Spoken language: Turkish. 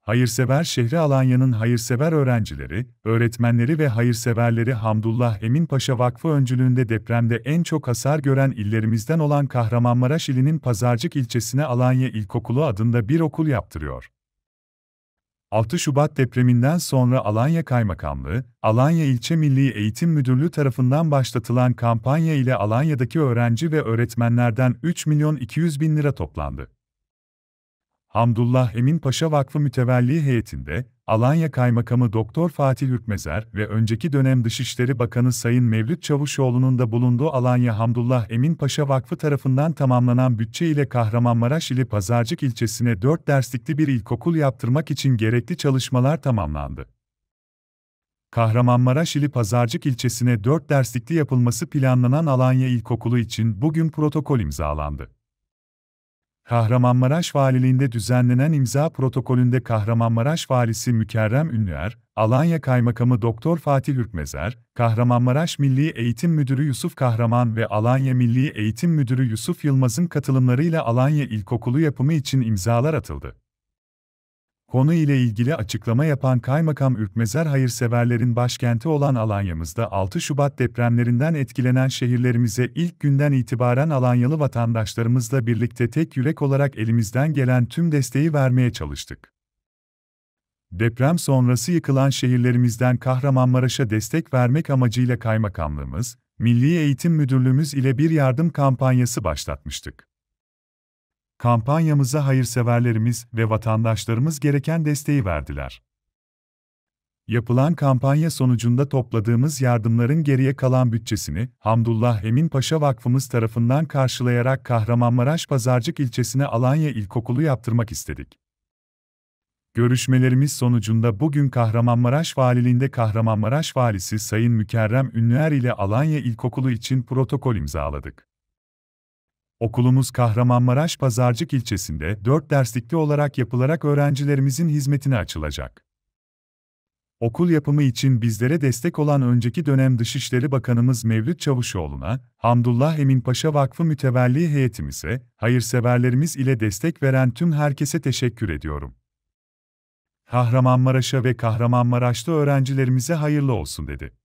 Hayırsever şehri Alanya'nın hayırsever öğrencileri, öğretmenleri ve hayırseverleri Hamdullah Emin Paşa Vakfı öncülüğünde depremde en çok hasar gören illerimizden olan Kahramanmaraş ilinin Pazarcık ilçesine Alanya İlkokulu adında bir okul yaptırıyor. 6 Şubat depreminden sonra Alanya Kaymakamlığı, Alanya İlçe Milli Eğitim Müdürlüğü tarafından başlatılan kampanya ile Alanya'daki öğrenci ve öğretmenlerden 3 milyon 200 bin lira toplandı. Hamdullah Emin Paşa Vakfı Mütevelli heyetinde, Alanya Kaymakamı Doktor Fatih Hürkmezer ve önceki dönem Dışişleri Bakanı Sayın Mevlüt Çavuşoğlu'nun da bulunduğu Alanya Hamdullah Emin Paşa Vakfı tarafından tamamlanan bütçe ile Kahramanmaraş ili Pazarcık ilçesine 4 derslikli bir ilkokul yaptırmak için gerekli çalışmalar tamamlandı. Kahramanmaraş ili Pazarcık ilçesine 4 derslikli yapılması planlanan Alanya İlkokulu için bugün protokol imzalandı. Kahramanmaraş Valiliğinde düzenlenen imza protokolünde Kahramanmaraş Valisi Mükerrem Ünlüer, Alanya Kaymakamı Doktor Fatih Hürkmezer, Kahramanmaraş Milli Eğitim Müdürü Yusuf Kahraman ve Alanya Milli Eğitim Müdürü Yusuf Yılmaz'ın katılımlarıyla Alanya İlkokulu yapımı için imzalar atıldı. Konu ile ilgili açıklama yapan Kaymakam Ürkmezer hayırseverlerin başkenti olan Alanya'mızda 6 Şubat depremlerinden etkilenen şehirlerimize ilk günden itibaren Alanyalı vatandaşlarımızla birlikte tek yürek olarak elimizden gelen tüm desteği vermeye çalıştık. Deprem sonrası yıkılan şehirlerimizden Kahramanmaraş'a destek vermek amacıyla kaymakamlığımız, Milli Eğitim Müdürlüğümüz ile bir yardım kampanyası başlatmıştık kampanyamıza hayırseverlerimiz ve vatandaşlarımız gereken desteği verdiler. Yapılan kampanya sonucunda topladığımız yardımların geriye kalan bütçesini Hamdullah Emin Paşa Vakfımız tarafından karşılayarak Kahramanmaraş Pazarcık ilçesine Alanya İlkokulu yaptırmak istedik. Görüşmelerimiz sonucunda bugün Kahramanmaraş Valiliğinde Kahramanmaraş Valisi Sayın Mükerrem Ünlüer ile Alanya İlkokulu için protokol imzaladık. Okulumuz Kahramanmaraş Pazarcık ilçesinde 4 derslikli olarak yapılarak öğrencilerimizin hizmetine açılacak. Okul yapımı için bizlere destek olan önceki dönem Dışişleri Bakanımız Mevlüt Çavuşoğlu'na, Hamdullah Eminpaşa Vakfı mütevelli heyetimize, hayırseverlerimiz ile destek veren tüm herkese teşekkür ediyorum. Kahramanmaraş'a ve Kahramanmaraş'ta öğrencilerimize hayırlı olsun dedi.